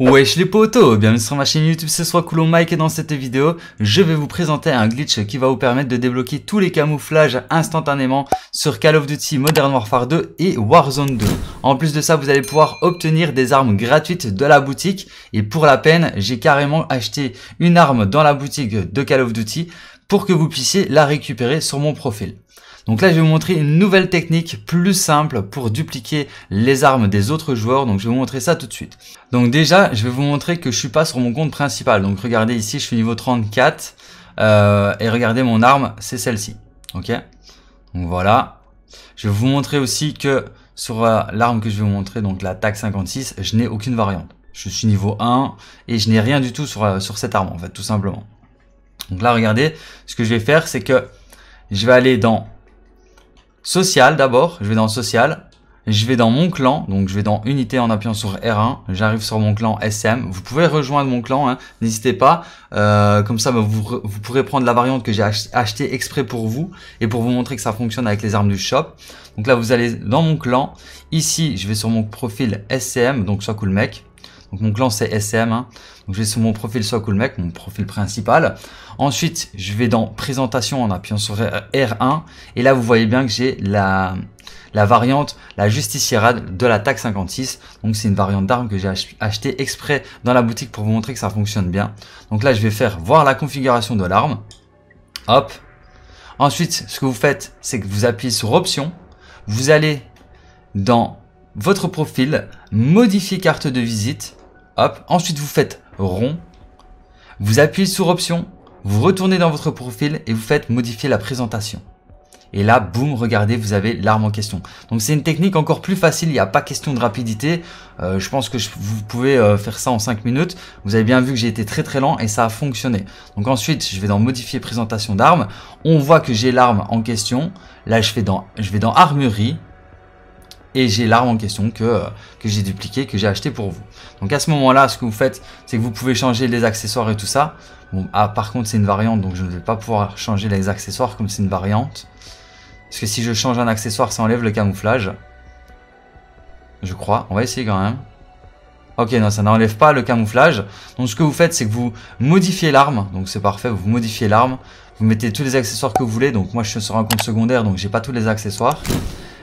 Wesh les potos, bienvenue sur ma chaîne YouTube, ce soir Coulomb Mike et dans cette vidéo, je vais vous présenter un glitch qui va vous permettre de débloquer tous les camouflages instantanément sur Call of Duty Modern Warfare 2 et Warzone 2. En plus de ça, vous allez pouvoir obtenir des armes gratuites de la boutique et pour la peine, j'ai carrément acheté une arme dans la boutique de Call of Duty pour que vous puissiez la récupérer sur mon profil. Donc là, je vais vous montrer une nouvelle technique plus simple pour dupliquer les armes des autres joueurs. Donc je vais vous montrer ça tout de suite. Donc déjà, je vais vous montrer que je suis pas sur mon compte principal. Donc regardez ici, je suis niveau 34. Euh, et regardez mon arme, c'est celle-ci. Ok Donc voilà. Je vais vous montrer aussi que sur euh, l'arme que je vais vous montrer, donc la TAC 56, je n'ai aucune variante. Je suis niveau 1 et je n'ai rien du tout sur, euh, sur cette arme en fait, tout simplement. Donc là, regardez, ce que je vais faire, c'est que je vais aller dans Social d'abord, je vais dans social, je vais dans mon clan, donc je vais dans unité en appuyant sur R1, j'arrive sur mon clan SM, vous pouvez rejoindre mon clan, hein. n'hésitez pas, euh, comme ça vous, vous, pourrez prendre la variante que j'ai achetée exprès pour vous, et pour vous montrer que ça fonctionne avec les armes du shop. Donc là vous allez dans mon clan, ici je vais sur mon profil SM, donc soit cool mec, donc mon clan c'est sm hein. Donc je vais sur mon profil soit cool mec, mon profil principal. Ensuite, je vais dans présentation en appuyant sur R1 et là vous voyez bien que j'ai la variante, la Justicière de la TAC 56. Donc c'est une variante d'arme que j'ai acheté exprès dans la boutique pour vous montrer que ça fonctionne bien. Donc là je vais faire voir la configuration de l'arme. Hop. Ensuite, ce que vous faites, c'est que vous appuyez sur option. Vous allez dans votre profil, modifier carte de visite. Hop, ensuite vous faites rond, vous appuyez sur option, vous retournez dans votre profil et vous faites modifier la présentation. Et là, boum, regardez, vous avez l'arme en question. Donc c'est une technique encore plus facile, il n'y a pas question de rapidité. Euh, je pense que vous pouvez euh, faire ça en 5 minutes. Vous avez bien vu que j'ai été très très lent et ça a fonctionné. Donc ensuite, je vais dans modifier présentation d'armes. On voit que j'ai l'arme en question. Là, je, fais dans, je vais dans armurerie et j'ai l'arme en question que, euh, j'ai dupliquée, que j'ai acheté pour vous. Donc à ce moment-là, ce que vous faites, c'est que vous pouvez changer les accessoires et tout ça. Bon, ah, par contre, c'est une variante, donc je ne vais pas pouvoir changer les accessoires comme c'est une variante. Parce que si je change un accessoire, ça enlève le camouflage. Je crois. On va essayer quand même. Ok, non, ça n'enlève pas le camouflage. Donc ce que vous faites, c'est que vous modifiez l'arme. Donc c'est parfait, vous modifiez l'arme. Vous mettez tous les accessoires que vous voulez. Donc moi, je suis sur un compte secondaire, donc j'ai pas tous les accessoires.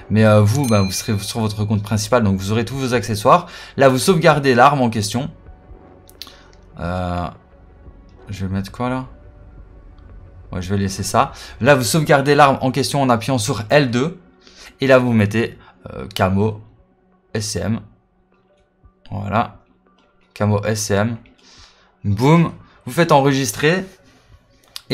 Mais euh, vous, bah, vous serez sur votre compte principal, donc vous aurez tous vos accessoires. Là, vous sauvegardez l'arme en question. Euh, je vais mettre quoi là Ouais, je vais laisser ça. Là, vous sauvegardez l'arme en question en appuyant sur L2. Et là, vous mettez euh, camo SCM. Voilà. Camo SCM. Boum. Vous faites enregistrer.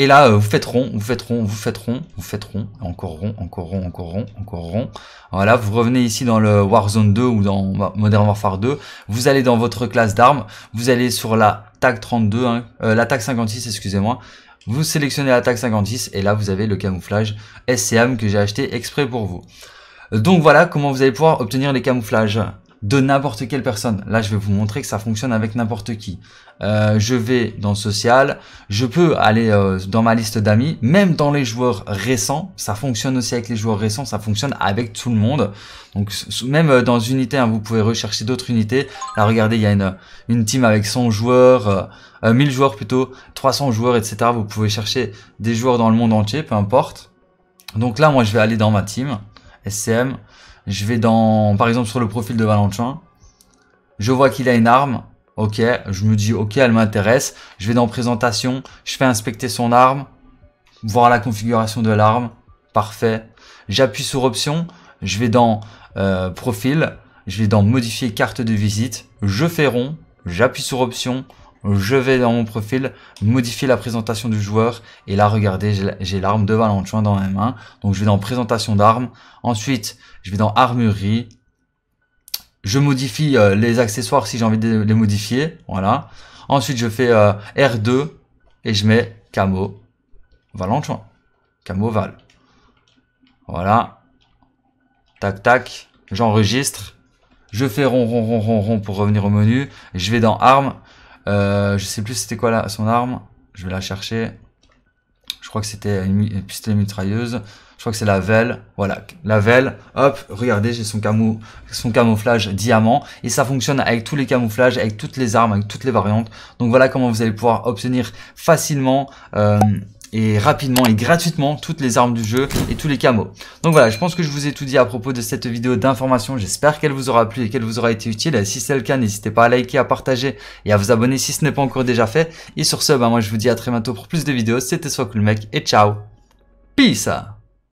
Et là, euh, vous faites rond, vous faites rond, vous faites rond, vous faites rond, encore rond, encore rond, encore rond, encore rond. Voilà, vous revenez ici dans le Warzone 2 ou dans Modern Warfare 2. Vous allez dans votre classe d'armes, vous allez sur la tac 32, hein, euh, la Tac 56, excusez-moi. Vous sélectionnez la tac 56 et là, vous avez le camouflage SCM que j'ai acheté exprès pour vous. Donc voilà comment vous allez pouvoir obtenir les camouflages de n'importe quelle personne. Là, je vais vous montrer que ça fonctionne avec n'importe qui. Euh, je vais dans social, je peux aller euh, dans ma liste d'amis, même dans les joueurs récents, ça fonctionne aussi avec les joueurs récents, ça fonctionne avec tout le monde. Donc même euh, dans unité, hein, vous pouvez rechercher d'autres unités. Là, regardez, il y a une, une team avec 100 joueurs, euh, 1000 joueurs plutôt, 300 joueurs, etc. Vous pouvez chercher des joueurs dans le monde entier, peu importe. Donc là, moi, je vais aller dans ma team, SCM, je vais dans, par exemple, sur le profil de Valentin. Je vois qu'il a une arme. Ok, je me dis, ok, elle m'intéresse. Je vais dans présentation, je fais inspecter son arme, voir la configuration de l'arme. Parfait. J'appuie sur option, je vais dans euh, profil, je vais dans modifier carte de visite, je fais rond, j'appuie sur option, je vais dans mon profil, modifier la présentation du joueur, et là, regardez, j'ai l'arme de Valentin dans ma main. Donc, je vais dans présentation d'armes. Ensuite, je vais dans armurerie. Je modifie euh, les accessoires si j'ai envie de les modifier. Voilà. Ensuite, je fais euh, R2 et je mets camo Valentin. Camo Val. Voilà. Tac, tac. J'enregistre. Je fais rond, rond, rond, rond, rond pour revenir au menu. Je vais dans armes euh, je sais plus c'était quoi là, son arme. Je vais la chercher. Je crois que c'était une, pistolet mitrailleuse. Je crois que c'est la velle. Voilà, la velle. Hop, regardez, j'ai son, camou son camouflage diamant. Et ça fonctionne avec tous les camouflages, avec toutes les armes, avec toutes les variantes. Donc voilà comment vous allez pouvoir obtenir facilement... Euh, et rapidement et gratuitement toutes les armes du jeu et tous les camos. Donc voilà, je pense que je vous ai tout dit à propos de cette vidéo d'information. J'espère qu'elle vous aura plu et qu'elle vous aura été utile. Si c'est le cas, n'hésitez pas à liker, à partager et à vous abonner si ce n'est pas encore déjà fait. Et sur ce, bah moi je vous dis à très bientôt pour plus de vidéos. C'était Soit le Mec et ciao Peace